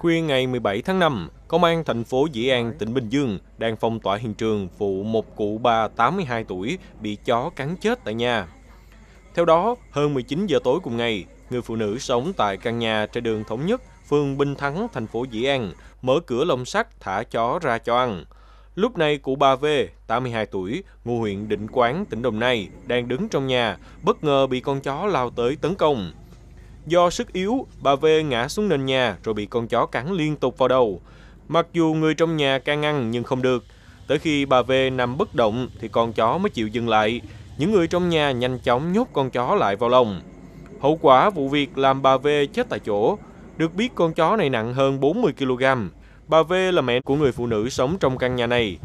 Khuya ngày 17 tháng 5, Công an thành phố Dĩ An, tỉnh Bình Dương đang phong tỏa hiện trường vụ một cụ bà 82 tuổi bị chó cắn chết tại nhà. Theo đó, hơn 19 giờ tối cùng ngày, người phụ nữ sống tại căn nhà trên đường Thống Nhất, phường Bình Thắng, thành phố Dĩ An, mở cửa lồng sắt thả chó ra cho ăn. Lúc này, cụ bà V, 82 tuổi, ngụ huyện Định Quán, tỉnh Đồng Nai, đang đứng trong nhà, bất ngờ bị con chó lao tới tấn công. Do sức yếu, bà V ngã xuống nền nhà rồi bị con chó cắn liên tục vào đầu. Mặc dù người trong nhà can ngăn nhưng không được. Tới khi bà V nằm bất động thì con chó mới chịu dừng lại. Những người trong nhà nhanh chóng nhốt con chó lại vào lòng. Hậu quả vụ việc làm bà V chết tại chỗ. Được biết con chó này nặng hơn 40 kg. Bà V là mẹ của người phụ nữ sống trong căn nhà này.